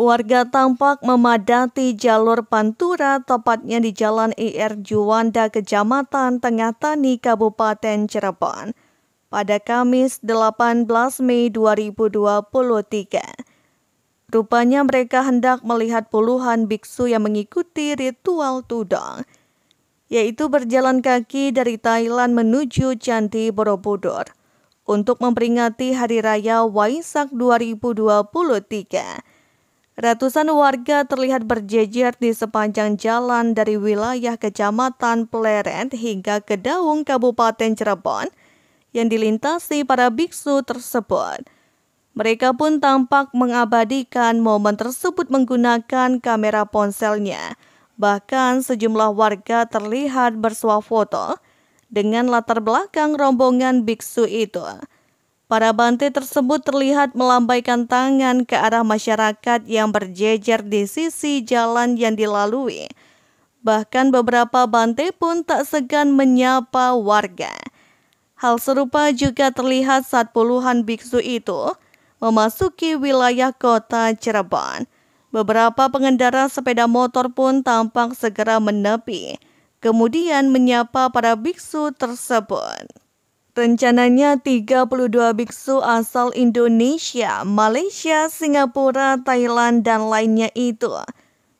warga tampak memadati jalur Pantura tepatnya di Jalan IR Juanda, Kecamatan Tengah Tani, Kabupaten Cirebon pada Kamis 18 Mei 2023. Rupanya mereka hendak melihat puluhan biksu yang mengikuti ritual tudong, yaitu berjalan kaki dari Thailand menuju Candi Borobudur untuk memperingati Hari Raya Waisak 2023. Ratusan warga terlihat berjejer di sepanjang jalan dari wilayah Kecamatan Pleret hingga ke Daung Kabupaten Cirebon yang dilintasi para biksu tersebut. Mereka pun tampak mengabadikan momen tersebut menggunakan kamera ponselnya. Bahkan sejumlah warga terlihat bersuah foto dengan latar belakang rombongan biksu itu. Para bante tersebut terlihat melambaikan tangan ke arah masyarakat yang berjejer di sisi jalan yang dilalui. Bahkan beberapa bante pun tak segan menyapa warga. Hal serupa juga terlihat saat puluhan biksu itu memasuki wilayah kota Cirebon. Beberapa pengendara sepeda motor pun tampak segera menepi, kemudian menyapa para biksu tersebut. Rencananya 32 biksu asal Indonesia, Malaysia, Singapura, Thailand, dan lainnya itu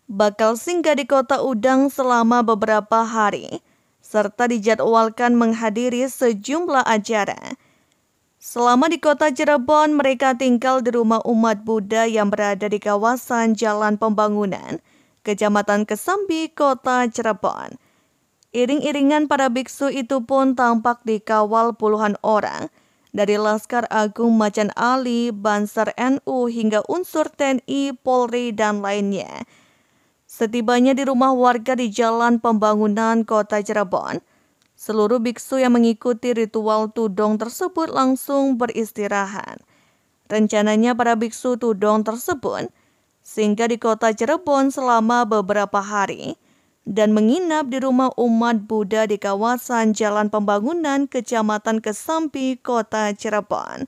bakal singgah di kota Udang selama beberapa hari, serta dijadwalkan menghadiri sejumlah acara. Selama di kota Cirebon, mereka tinggal di rumah umat Buddha yang berada di kawasan Jalan Pembangunan, Kecamatan Kesambi, Kota Cirebon. Iring-iringan para biksu itu pun tampak dikawal puluhan orang dari Laskar Agung Macan Ali, Banser NU hingga unsur TNI, Polri, dan lainnya. Setibanya di rumah warga di Jalan Pembangunan Kota Cirebon, seluruh biksu yang mengikuti ritual tudong tersebut langsung beristirahat. Rencananya para biksu tudong tersebut singgah di kota Cirebon selama beberapa hari – dan menginap di rumah umat Buddha di kawasan Jalan Pembangunan, Kecamatan Kesampi, Kota Cirebon.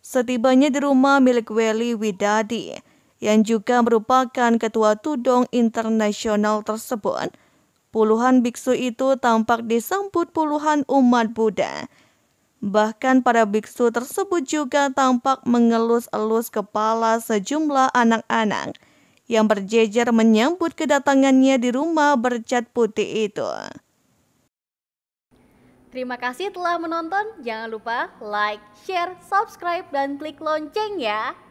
Setibanya di rumah milik Weli Widadi, yang juga merupakan ketua tudong internasional tersebut, puluhan biksu itu tampak disambut puluhan umat Buddha. Bahkan para biksu tersebut juga tampak mengelus-elus kepala sejumlah anak-anak yang berjejer menyambut kedatangannya di rumah bercat putih itu. Terima kasih telah menonton. Jangan lupa like, share, subscribe, dan klik lonceng ya.